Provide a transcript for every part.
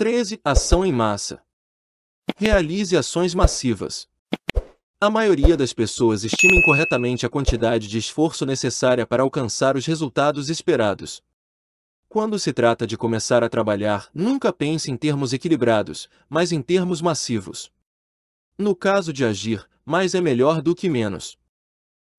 13. Ação em massa. Realize ações massivas. A maioria das pessoas estima incorretamente a quantidade de esforço necessária para alcançar os resultados esperados. Quando se trata de começar a trabalhar, nunca pense em termos equilibrados, mas em termos massivos. No caso de agir, mais é melhor do que menos.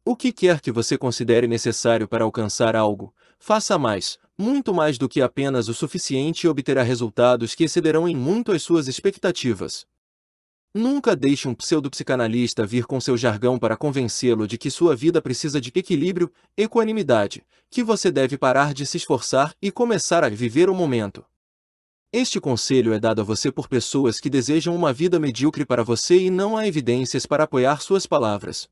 O que quer que você considere necessário para alcançar algo, faça mais, muito mais do que apenas o suficiente e obterá resultados que excederão em muito as suas expectativas. Nunca deixe um pseudopsicanalista vir com seu jargão para convencê-lo de que sua vida precisa de equilíbrio, equanimidade, que você deve parar de se esforçar e começar a viver o momento. Este conselho é dado a você por pessoas que desejam uma vida medíocre para você e não há evidências para apoiar suas palavras.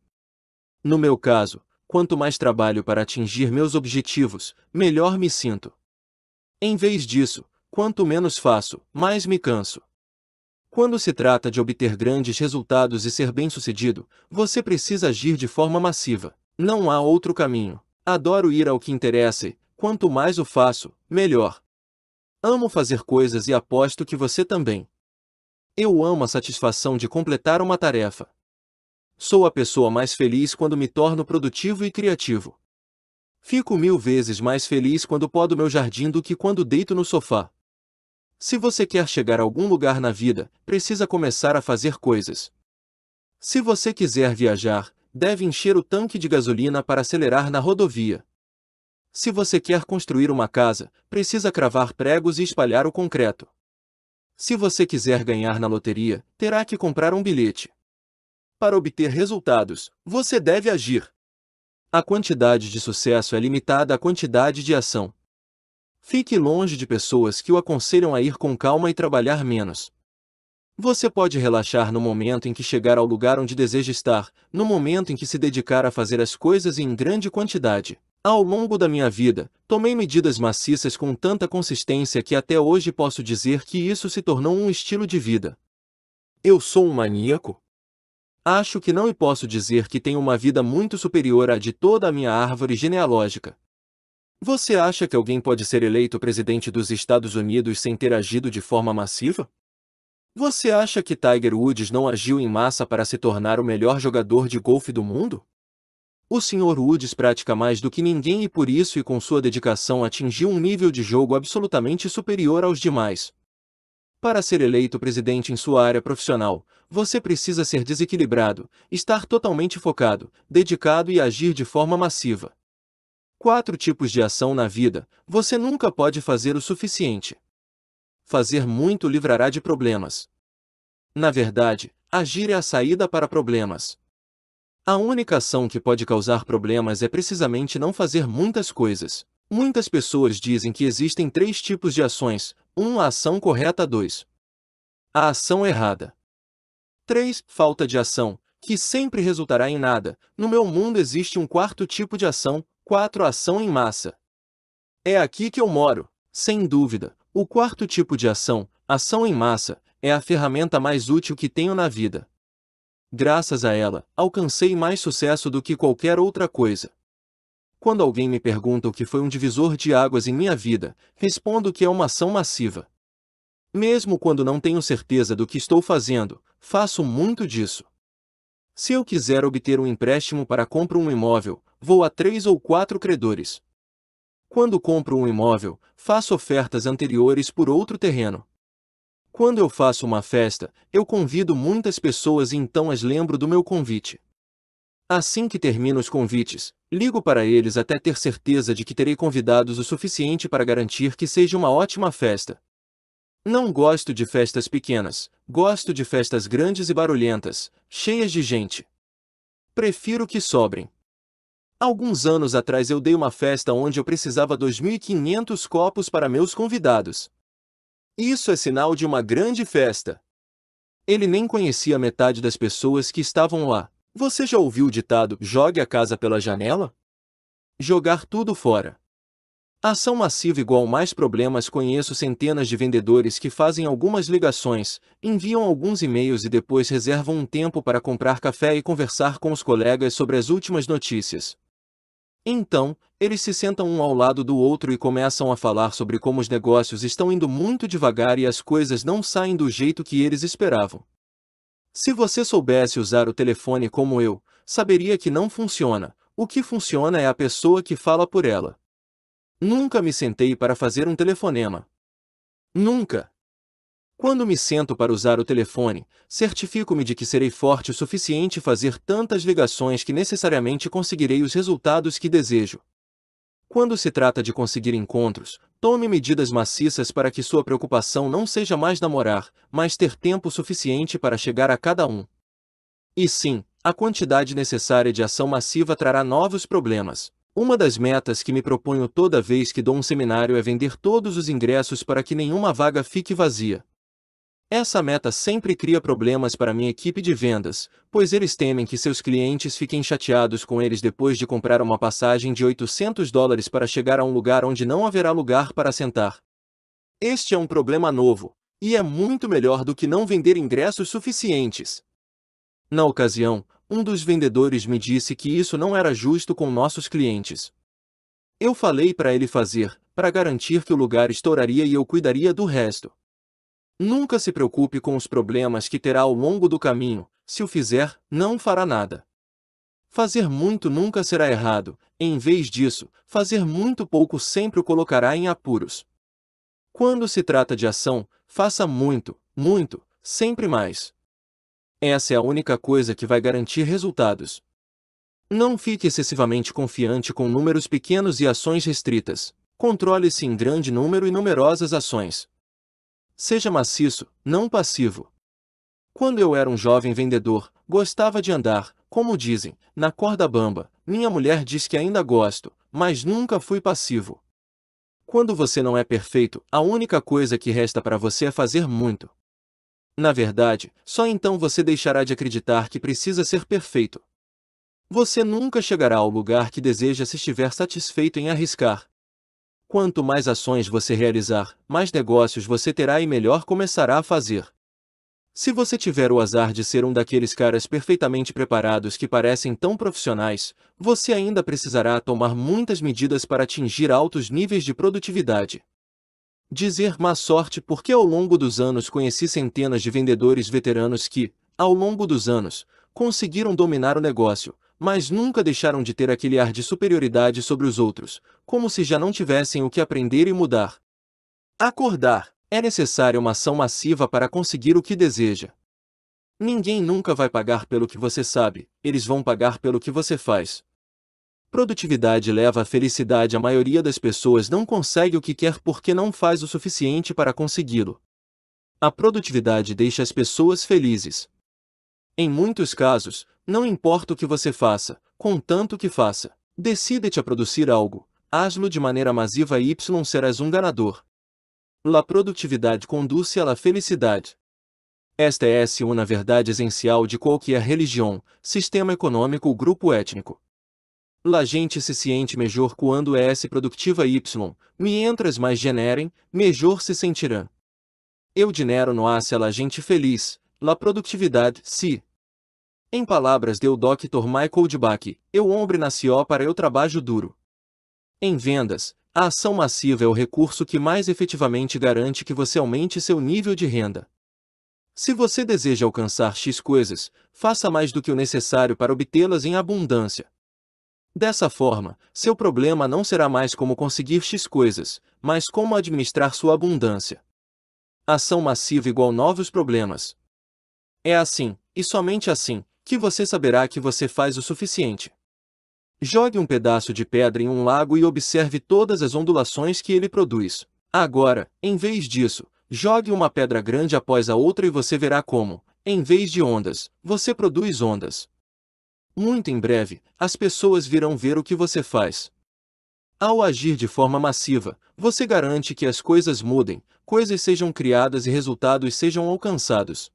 No meu caso, quanto mais trabalho para atingir meus objetivos, melhor me sinto. Em vez disso, quanto menos faço, mais me canso. Quando se trata de obter grandes resultados e ser bem-sucedido, você precisa agir de forma massiva. Não há outro caminho. Adoro ir ao que interessa e, quanto mais o faço, melhor. Amo fazer coisas e aposto que você também. Eu amo a satisfação de completar uma tarefa. Sou a pessoa mais feliz quando me torno produtivo e criativo. Fico mil vezes mais feliz quando podo meu jardim do que quando deito no sofá. Se você quer chegar a algum lugar na vida, precisa começar a fazer coisas. Se você quiser viajar, deve encher o tanque de gasolina para acelerar na rodovia. Se você quer construir uma casa, precisa cravar pregos e espalhar o concreto. Se você quiser ganhar na loteria, terá que comprar um bilhete. Para obter resultados, você deve agir. A quantidade de sucesso é limitada à quantidade de ação. Fique longe de pessoas que o aconselham a ir com calma e trabalhar menos. Você pode relaxar no momento em que chegar ao lugar onde deseja estar, no momento em que se dedicar a fazer as coisas em grande quantidade. Ao longo da minha vida, tomei medidas maciças com tanta consistência que até hoje posso dizer que isso se tornou um estilo de vida. Eu sou um maníaco? Acho que não e posso dizer que tenho uma vida muito superior à de toda a minha árvore genealógica. Você acha que alguém pode ser eleito presidente dos Estados Unidos sem ter agido de forma massiva? Você acha que Tiger Woods não agiu em massa para se tornar o melhor jogador de golfe do mundo? O Sr. Woods pratica mais do que ninguém e por isso e com sua dedicação atingiu um nível de jogo absolutamente superior aos demais, para ser eleito presidente em sua área profissional, você precisa ser desequilibrado, estar totalmente focado, dedicado e agir de forma massiva. Quatro tipos de ação na vida, você nunca pode fazer o suficiente. Fazer muito livrará de problemas. Na verdade, agir é a saída para problemas. A única ação que pode causar problemas é precisamente não fazer muitas coisas. Muitas pessoas dizem que existem três tipos de ações: 1. Um, a ação correta, 2. A ação errada. 3. Falta de ação, que sempre resultará em nada. No meu mundo existe um quarto tipo de ação, 4. Ação em massa. É aqui que eu moro, sem dúvida. O quarto tipo de ação, ação em massa, é a ferramenta mais útil que tenho na vida. Graças a ela, alcancei mais sucesso do que qualquer outra coisa. Quando alguém me pergunta o que foi um divisor de águas em minha vida, respondo que é uma ação massiva. Mesmo quando não tenho certeza do que estou fazendo, faço muito disso. Se eu quiser obter um empréstimo para comprar um imóvel, vou a três ou quatro credores. Quando compro um imóvel, faço ofertas anteriores por outro terreno. Quando eu faço uma festa, eu convido muitas pessoas e então as lembro do meu convite. Assim que termino os convites, ligo para eles até ter certeza de que terei convidados o suficiente para garantir que seja uma ótima festa. Não gosto de festas pequenas, gosto de festas grandes e barulhentas, cheias de gente. Prefiro que sobrem. Alguns anos atrás eu dei uma festa onde eu precisava 2.500 copos para meus convidados. Isso é sinal de uma grande festa. Ele nem conhecia metade das pessoas que estavam lá. Você já ouviu o ditado jogue a casa pela janela? Jogar tudo fora. Ação massiva igual mais problemas Conheço centenas de vendedores que fazem algumas ligações, enviam alguns e-mails e depois reservam um tempo para comprar café e conversar com os colegas sobre as últimas notícias. Então, eles se sentam um ao lado do outro e começam a falar sobre como os negócios estão indo muito devagar e as coisas não saem do jeito que eles esperavam. Se você soubesse usar o telefone como eu, saberia que não funciona. O que funciona é a pessoa que fala por ela. Nunca me sentei para fazer um telefonema. Nunca. Quando me sento para usar o telefone, certifico-me de que serei forte o suficiente fazer tantas ligações que necessariamente conseguirei os resultados que desejo. Quando se trata de conseguir encontros, tome medidas maciças para que sua preocupação não seja mais namorar, mas ter tempo suficiente para chegar a cada um. E sim, a quantidade necessária de ação massiva trará novos problemas. Uma das metas que me proponho toda vez que dou um seminário é vender todos os ingressos para que nenhuma vaga fique vazia. Essa meta sempre cria problemas para minha equipe de vendas, pois eles temem que seus clientes fiquem chateados com eles depois de comprar uma passagem de 800 dólares para chegar a um lugar onde não haverá lugar para sentar. Este é um problema novo, e é muito melhor do que não vender ingressos suficientes. Na ocasião, um dos vendedores me disse que isso não era justo com nossos clientes. Eu falei para ele fazer, para garantir que o lugar estouraria e eu cuidaria do resto. Nunca se preocupe com os problemas que terá ao longo do caminho, se o fizer, não fará nada. Fazer muito nunca será errado, em vez disso, fazer muito pouco sempre o colocará em apuros. Quando se trata de ação, faça muito, muito, sempre mais. Essa é a única coisa que vai garantir resultados. Não fique excessivamente confiante com números pequenos e ações restritas. Controle-se em grande número e numerosas ações. Seja maciço, não passivo. Quando eu era um jovem vendedor, gostava de andar, como dizem, na corda bamba. Minha mulher diz que ainda gosto, mas nunca fui passivo. Quando você não é perfeito, a única coisa que resta para você é fazer muito. Na verdade, só então você deixará de acreditar que precisa ser perfeito. Você nunca chegará ao lugar que deseja se estiver satisfeito em arriscar, Quanto mais ações você realizar, mais negócios você terá e melhor começará a fazer. Se você tiver o azar de ser um daqueles caras perfeitamente preparados que parecem tão profissionais, você ainda precisará tomar muitas medidas para atingir altos níveis de produtividade. Dizer má sorte porque ao longo dos anos conheci centenas de vendedores veteranos que, ao longo dos anos, conseguiram dominar o negócio, mas nunca deixaram de ter aquele ar de superioridade sobre os outros, como se já não tivessem o que aprender e mudar. Acordar. É necessária uma ação massiva para conseguir o que deseja. Ninguém nunca vai pagar pelo que você sabe, eles vão pagar pelo que você faz. Produtividade leva à felicidade. A maioria das pessoas não consegue o que quer porque não faz o suficiente para consegui-lo. A produtividade deixa as pessoas felizes, em muitos casos, não importa o que você faça, contanto que faça. decida te a produzir algo, hazlo de maneira masiva e y serás um ganador. La produtividade conduz-se à felicidade. Esta é uma verdade essencial de qualquer religião, sistema econômico ou grupo étnico. La gente se sente melhor quando é S produtiva y, mientras mais generem, melhor se sentirá. Eu dinero no hace a la gente feliz, la produtividade, si, em palavras de Dr. Michael Dibach, eu nasci ó para eu trabalho duro. Em vendas, a ação massiva é o recurso que mais efetivamente garante que você aumente seu nível de renda. Se você deseja alcançar X coisas, faça mais do que o necessário para obtê-las em abundância. Dessa forma, seu problema não será mais como conseguir X coisas, mas como administrar sua abundância. Ação massiva igual novos problemas. É assim, e somente assim, que você saberá que você faz o suficiente. Jogue um pedaço de pedra em um lago e observe todas as ondulações que ele produz. Agora, em vez disso, jogue uma pedra grande após a outra e você verá como, em vez de ondas, você produz ondas. Muito em breve, as pessoas virão ver o que você faz. Ao agir de forma massiva, você garante que as coisas mudem, coisas sejam criadas e resultados sejam alcançados.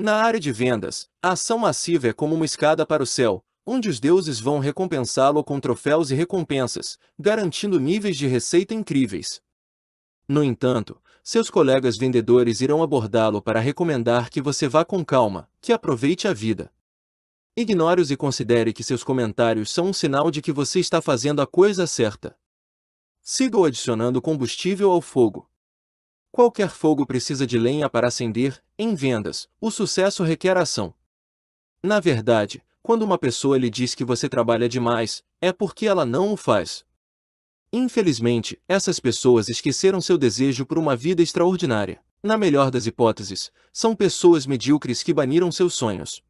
Na área de vendas, a ação massiva é como uma escada para o céu, onde os deuses vão recompensá-lo com troféus e recompensas, garantindo níveis de receita incríveis. No entanto, seus colegas vendedores irão abordá-lo para recomendar que você vá com calma, que aproveite a vida. Ignore-os e considere que seus comentários são um sinal de que você está fazendo a coisa certa. Siga-o adicionando combustível ao fogo. Qualquer fogo precisa de lenha para acender, em vendas, o sucesso requer ação. Na verdade, quando uma pessoa lhe diz que você trabalha demais, é porque ela não o faz. Infelizmente, essas pessoas esqueceram seu desejo por uma vida extraordinária. Na melhor das hipóteses, são pessoas medíocres que baniram seus sonhos.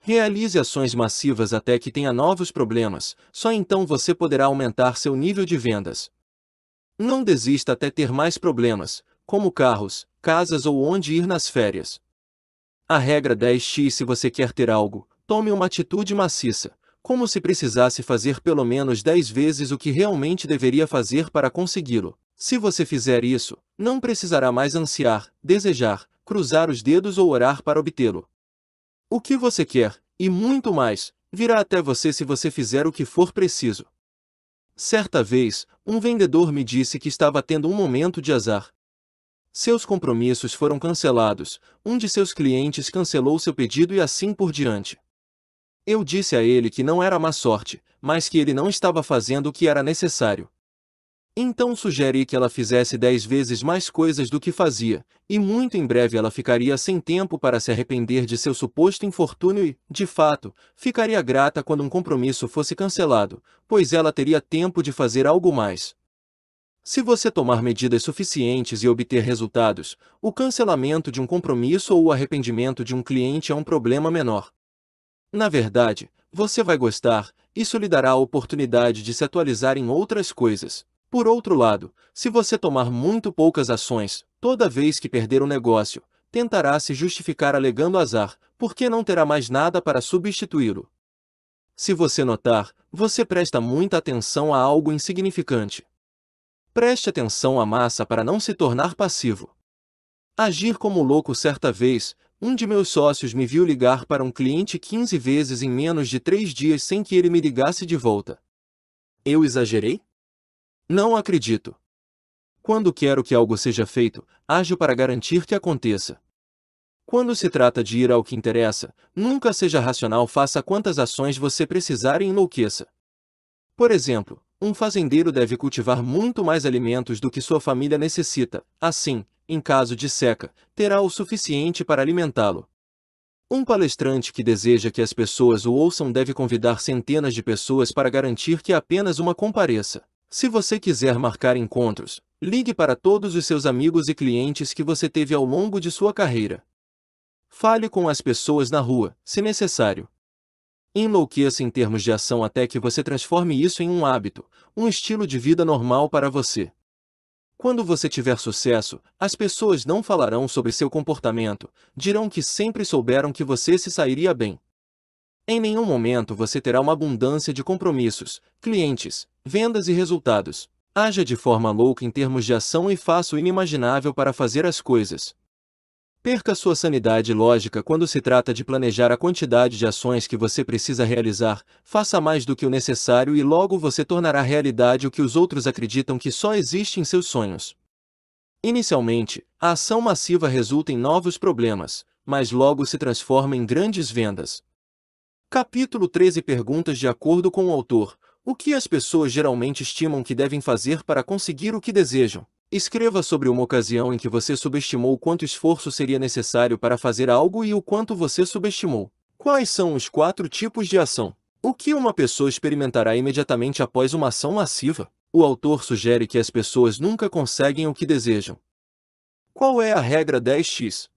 Realize ações massivas até que tenha novos problemas, só então você poderá aumentar seu nível de vendas. Não desista até ter mais problemas, como carros, casas ou onde ir nas férias. A regra 10x se você quer ter algo, tome uma atitude maciça, como se precisasse fazer pelo menos 10 vezes o que realmente deveria fazer para consegui-lo. Se você fizer isso, não precisará mais ansiar, desejar, cruzar os dedos ou orar para obtê-lo. O que você quer, e muito mais, virá até você se você fizer o que for preciso. Certa vez, um vendedor me disse que estava tendo um momento de azar, seus compromissos foram cancelados, um de seus clientes cancelou seu pedido e assim por diante. Eu disse a ele que não era má sorte, mas que ele não estava fazendo o que era necessário. Então sugeri que ela fizesse dez vezes mais coisas do que fazia, e muito em breve ela ficaria sem tempo para se arrepender de seu suposto infortúnio e, de fato, ficaria grata quando um compromisso fosse cancelado, pois ela teria tempo de fazer algo mais. Se você tomar medidas suficientes e obter resultados, o cancelamento de um compromisso ou o arrependimento de um cliente é um problema menor. Na verdade, você vai gostar, isso lhe dará a oportunidade de se atualizar em outras coisas. Por outro lado, se você tomar muito poucas ações, toda vez que perder um negócio, tentará se justificar alegando azar, porque não terá mais nada para substituí-lo. Se você notar, você presta muita atenção a algo insignificante, Preste atenção à massa para não se tornar passivo. Agir como louco certa vez, um de meus sócios me viu ligar para um cliente 15 vezes em menos de 3 dias sem que ele me ligasse de volta. Eu exagerei? Não acredito. Quando quero que algo seja feito, ajo para garantir que aconteça. Quando se trata de ir ao que interessa, nunca seja racional, faça quantas ações você precisar e enlouqueça. Por exemplo, um fazendeiro deve cultivar muito mais alimentos do que sua família necessita, assim, em caso de seca, terá o suficiente para alimentá-lo. Um palestrante que deseja que as pessoas o ouçam deve convidar centenas de pessoas para garantir que apenas uma compareça. Se você quiser marcar encontros, ligue para todos os seus amigos e clientes que você teve ao longo de sua carreira. Fale com as pessoas na rua, se necessário. Enlouqueça em termos de ação até que você transforme isso em um hábito, um estilo de vida normal para você. Quando você tiver sucesso, as pessoas não falarão sobre seu comportamento, dirão que sempre souberam que você se sairia bem. Em nenhum momento você terá uma abundância de compromissos, clientes, vendas e resultados. Haja de forma louca em termos de ação e faça o inimaginável para fazer as coisas. Perca sua sanidade lógica quando se trata de planejar a quantidade de ações que você precisa realizar, faça mais do que o necessário e logo você tornará realidade o que os outros acreditam que só existe em seus sonhos. Inicialmente, a ação massiva resulta em novos problemas, mas logo se transforma em grandes vendas. Capítulo 13 Perguntas De acordo com o autor, o que as pessoas geralmente estimam que devem fazer para conseguir o que desejam? Escreva sobre uma ocasião em que você subestimou quanto esforço seria necessário para fazer algo e o quanto você subestimou. Quais são os quatro tipos de ação? O que uma pessoa experimentará imediatamente após uma ação massiva? O autor sugere que as pessoas nunca conseguem o que desejam. Qual é a regra 10x?